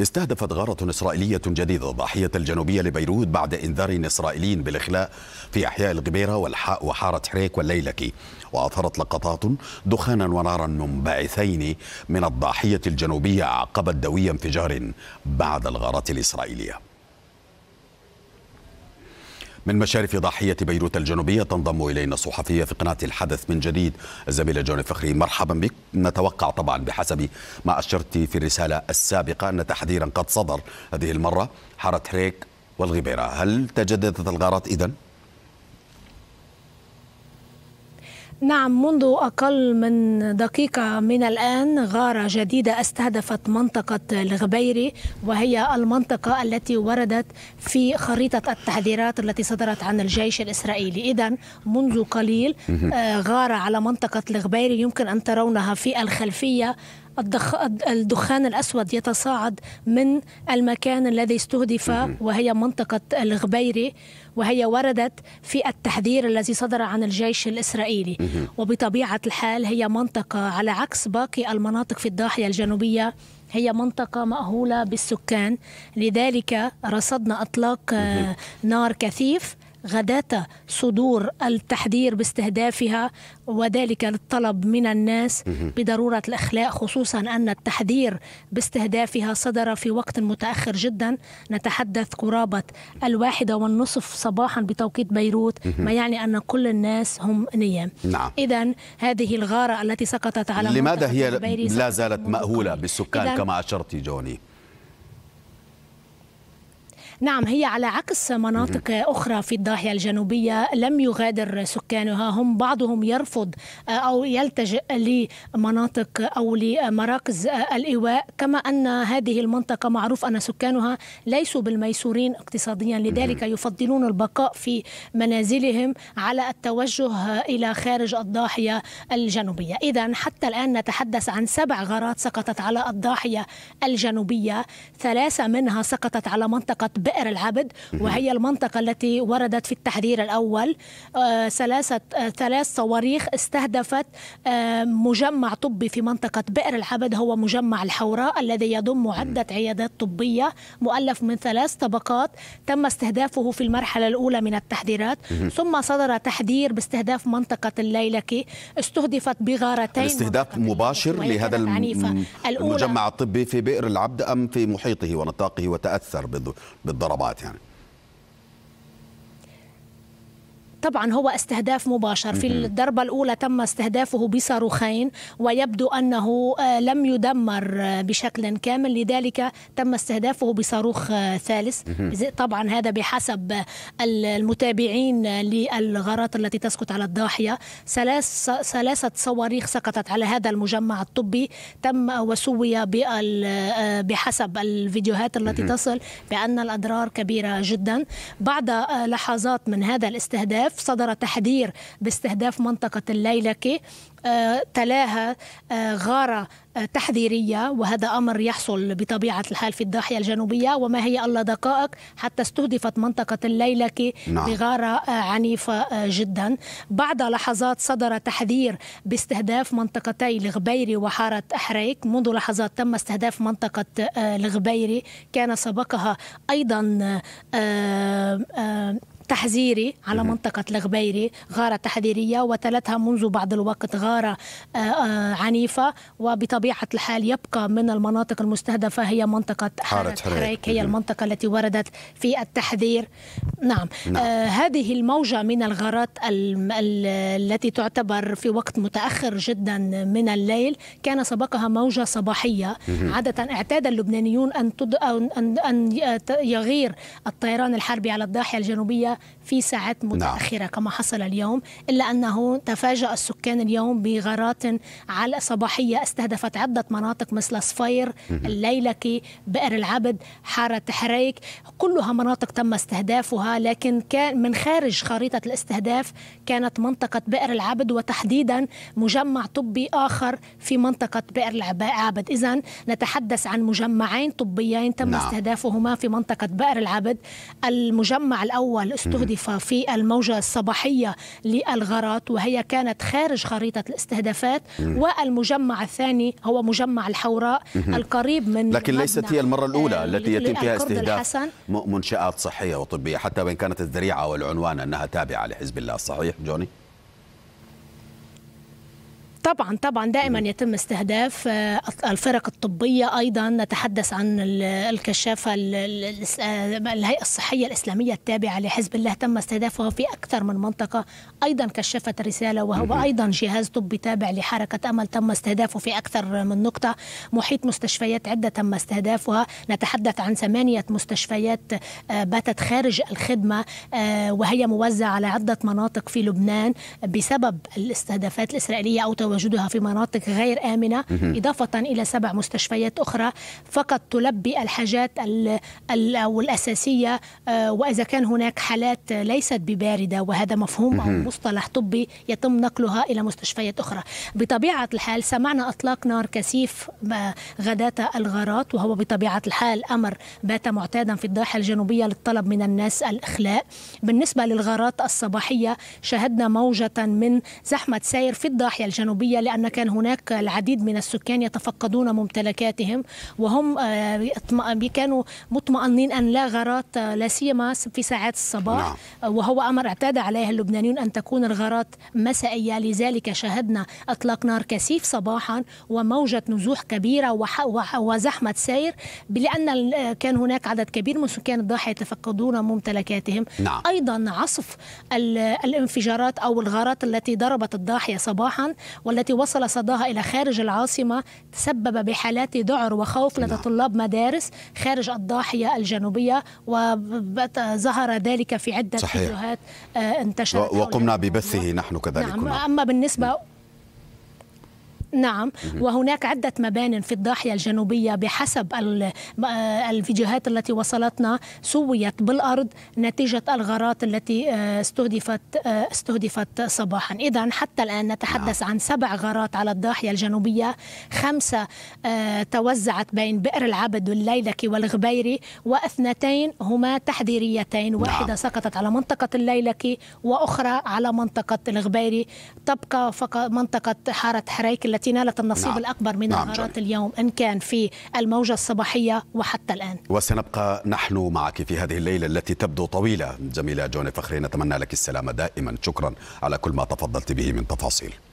استهدفت غارة إسرائيلية جديدة الضاحية الجنوبية لبيروت بعد إنذار إسرائيلي بالإخلاء في أحياء الغبيرة والحاء وحارة حريك والليلكي وأثارت لقطات دخانا ونارا منبعثين من الضاحية الجنوبية عقبت دوي انفجار بعد الغارات الإسرائيلية من مشارف ضاحية بيروت الجنوبية تنضم إلينا الصحفية في قناة الحدث من جديد الزميلة جون فخري مرحبا بك نتوقع طبعا بحسب ما أشرت في الرسالة السابقة أن تحذيرا قد صدر هذه المرة حارة حريك والغبيرة هل تجددت الغارات إذن؟ نعم منذ أقل من دقيقة من الآن غارة جديدة استهدفت منطقة الغبيري وهي المنطقة التي وردت في خريطة التحذيرات التي صدرت عن الجيش الإسرائيلي إذا منذ قليل آه، غارة على منطقة الغبيري يمكن أن ترونها في الخلفية الدخ... الدخان الأسود يتصاعد من المكان الذي استهدف وهي منطقة الغبيري وهي وردت في التحذير الذي صدر عن الجيش الإسرائيلي وبطبيعة الحال هي منطقة على عكس باقي المناطق في الضاحية الجنوبية هي منطقة مأهولة بالسكان لذلك رصدنا أطلاق آه، نار كثيف غداة صدور التحذير باستهدافها وذلك للطلب من الناس بضرورة الإخلاء خصوصا أن التحذير باستهدافها صدر في وقت متأخر جدا نتحدث قرابة الواحدة والنصف صباحا بتوقيت بيروت ما يعني أن كل الناس هم نيام نعم. إذا هذه الغارة التي سقطت على لماذا هي لا زالت مأهولة بالسكان كما أشرت جوني نعم هي على عكس مناطق أخرى في الضاحية الجنوبية لم يغادر سكانها هم بعضهم يرفض أو يلتجئ لمناطق أو لمراكز الإيواء كما أن هذه المنطقة معروف أن سكانها ليسوا بالميسورين اقتصاديا لذلك يفضلون البقاء في منازلهم على التوجه إلى خارج الضاحية الجنوبية إذا حتى الآن نتحدث عن سبع غارات سقطت على الضاحية الجنوبية ثلاثة منها سقطت على منطقة بئر العبد وهي المنطقة التي وردت في التحذير الأول آه، ثلاثة آه، ثلاث صواريخ استهدفت آه، مجمع طبي في منطقة بئر العبد هو مجمع الحوراء الذي يضم عدة عيادات طبية مؤلف من ثلاث طبقات تم استهدافه في المرحلة الأولى من التحذيرات ثم صدر تحذير باستهداف منطقة الليلكي استهدفت بغارتين استهداف مباشر لهذا المجمع الطبي في بئر العبد أم في محيطه ونطاقه وتأثر بالضبط الضربات يعني طبعا هو استهداف مباشر في الضربة الأولى تم استهدافه بصاروخين ويبدو أنه آه، لم يدمر آه، بشكل كامل لذلك تم استهدافه بصاروخ آه، ثالث طبعا هذا بحسب المتابعين للغارات التي تسقط على الضاحية ثلاثة صواريخ سقطت على هذا المجمع الطبي تم وسوي بحسب الفيديوهات التي تصل بأن الأضرار كبيرة جدا بعد لحظات من هذا الاستهداف الاستهداف صدر تحذير باستهداف منطقة الليلكي آه، تلاها آه، غارة آه، تحذيرية وهذا أمر يحصل بطبيعة الحال في الضاحية الجنوبية وما هي إلا دقائق حتى استهدفت منطقة الليلكي نعم. بغارة عنيفة جدا بعد لحظات صدر تحذير باستهداف منطقتي الغبيري وحارة حريك منذ لحظات تم استهداف منطقة الغبيري كان سبقها أيضا تحذيري على منطقة الغبيري غارة تحذيرية وتلتها منذ بعض الوقت غارة آه، آه، عنيفة وبطبيعة الحال يبقى من المناطق المستهدفة هي منطقة حارة حريك هي المنطقة التي وردت في التحذير نعم, نعم. آه هذه الموجة من الغارات ال التي تعتبر في وقت متأخر جدا من الليل كان سبقها موجة صباحية عادة اعتاد اللبنانيون أن, تد... أن... أن يغير الطيران الحربي على الضاحية الجنوبية في ساعات نعم. متأخرة كما حصل اليوم إلا أنه تفاجأ السكان اليوم بغارات على صباحية استهدفت عدة مناطق مثل صفير الليلكي بئر العبد حارة حريك كلها مناطق تم استهدافها لكن كان من خارج خريطة الاستهداف كانت منطقة بئر العبد وتحديدا مجمع طبي آخر في منطقة بئر العبد إذا نتحدث عن مجمعين طبيين تم نعم. استهدافهما في منطقة بئر العبد المجمع الأول استهدف في الموجة الصباحية للغارات وهي كانت خارج خريطة الاستهدافات والمجمع الثاني هو مجمع الحوراء القريب من لكن ليست هي المرة الأولى آه، التي يتم فيها استهداف منشآت صحية وطبية حتى وإن كانت الذريعة والعنوان أنها تابعة لحزب الله صحيح جوني؟ طبعا طبعا دائما يتم استهداف آه، الفرق الطبيه ايضا نتحدث عن الكشافه آه، الهيئه الصحيه الاسلاميه التابعه لحزب الله تم استهدافها في اكثر من منطقه ايضا كشفت رساله وهو ايضا جهاز طبي تابع لحركه امل تم استهدافه في اكثر من نقطه محيط مستشفيات عده تم استهدافها نتحدث عن ثمانيه مستشفيات آه، باتت خارج الخدمه وهي موزعه على عده مناطق في لبنان بسبب الاستهدافات الاسرائيليه او تواجدها في مناطق غير آمنة إضافة إلى سبع مستشفيات أخرى فقط تلبي الحاجات أو الأساسية آه، وإذا كان هناك حالات ليست بباردة وهذا مفهوم أو مصطلح طبي يتم نقلها إلى مستشفيات أخرى بطبيعة الحال سمعنا أطلاق نار كثيف آه، غداة الغارات وهو بطبيعة الحال أمر بات معتادا في الضاحية الجنوبية للطلب من الناس الإخلاء بالنسبة للغارات الصباحية شهدنا موجة من زحمة سير في الضاحية الجنوبية العربية لأن كان هناك العديد من السكان يتفقدون ممتلكاتهم وهم آه، كانوا مطمئنين أن لا غارات آه، لا سيما في ساعات الصباح نعم. آه، وهو أمر اعتاد عليه اللبنانيون أن تكون الغارات مسائية لذلك شاهدنا أطلاق نار كثيف صباحا وموجة نزوح كبيرة وزحمة سير لأن كان هناك عدد كبير من سكان الضاحية يتفقدون ممتلكاتهم نعم. أيضا عصف الانفجارات أو الغارات التي ضربت الضاحية صباحا والتي وصل صداها إلى خارج العاصمة تسبب بحالات ذعر وخوف لدى نعم. طلاب مدارس خارج الضاحية الجنوبية وظهر ذلك في عدة فيديوهات آه، انتشرت وقمنا ببثه نحن كذلك نعم. أما بالنسبة نعم. نعم وهناك عدة مبان في الضاحية الجنوبية بحسب الفيديوهات التي وصلتنا سويت بالأرض نتيجة الغارات التي آه، استهدفت آه، استهدفت صباحا إذا حتى الآن نتحدث نعم. عن سبع غارات على الضاحية الجنوبية خمسة آه، توزعت بين بئر العبد والليلكي والغبيري واثنتين هما تحذيريتين نعم. واحدة سقطت على منطقة الليلكي وأخرى على منطقة الغبيري تبقى فقط منطقة حارة حريك التي التي نالت النصيب نعم. الأكبر من نعم الغارات اليوم إن كان في الموجة الصباحية وحتى الآن وسنبقى نحن معك في هذه الليلة التي تبدو طويلة جميلة جوني فخري نتمنى لك السلامة دائما شكرا على كل ما تفضلت به من تفاصيل